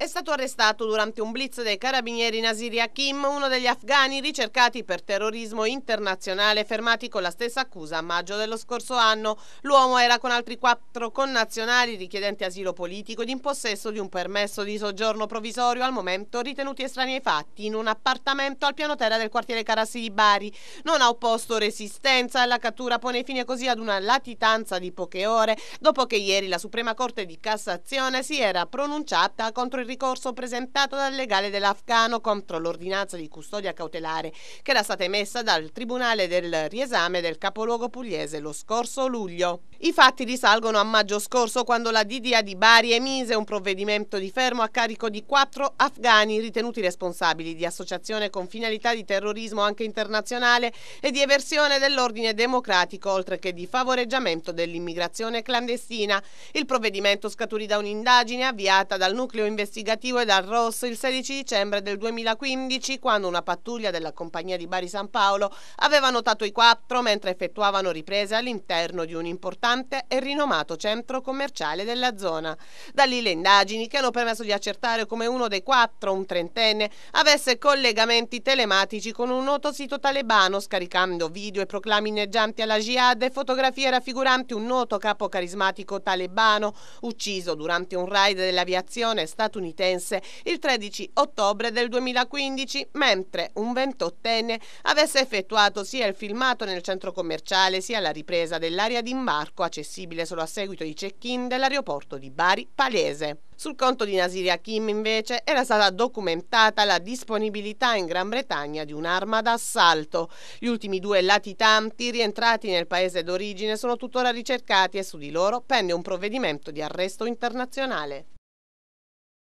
È stato arrestato durante un blitz dei carabinieri Nasiri Hakim, uno degli afghani ricercati per terrorismo internazionale, fermati con la stessa accusa a maggio dello scorso anno. L'uomo era con altri quattro connazionali richiedenti asilo politico ed in possesso di un permesso di soggiorno provvisorio al momento ritenuti estranei ai fatti in un appartamento al piano terra del quartiere Carassi di Bari. Non ha opposto resistenza e la cattura pone fine così ad una latitanza di poche ore, dopo che ieri la Suprema Corte di Cassazione si era pronunciata contro il ricorso presentato dal legale dell'Afgano contro l'ordinanza di custodia cautelare che era stata emessa dal Tribunale del Riesame del capoluogo pugliese lo scorso luglio. I fatti risalgono a maggio scorso quando la DDA di Bari emise un provvedimento di fermo a carico di quattro afghani ritenuti responsabili di associazione con finalità di terrorismo anche internazionale e di eversione dell'ordine democratico oltre che di favoreggiamento dell'immigrazione clandestina. Il provvedimento scaturì da un'indagine avviata dal nucleo investigativo e dal ROS il 16 dicembre del 2015 quando una pattuglia della compagnia di Bari San Paolo aveva notato i quattro mentre effettuavano riprese all'interno di un importante importante e rinomato centro commerciale della zona. Da lì le indagini che hanno permesso di accertare come uno dei quattro, un trentenne, avesse collegamenti telematici con un noto sito talebano, scaricando video e proclami inneggianti alla jihad e fotografie raffiguranti un noto capo carismatico talebano ucciso durante un raid dell'aviazione statunitense il 13 ottobre del 2015, mentre un ventottenne avesse effettuato sia il filmato nel centro commerciale sia la ripresa dell'area d'imbarco parco, accessibile solo a seguito di check-in dell'aeroporto di Bari Palese. Sul conto di Nasiri Hakim invece era stata documentata la disponibilità in Gran Bretagna di un'arma d'assalto. Gli ultimi due latitanti rientrati nel paese d'origine sono tuttora ricercati e su di loro pende un provvedimento di arresto internazionale.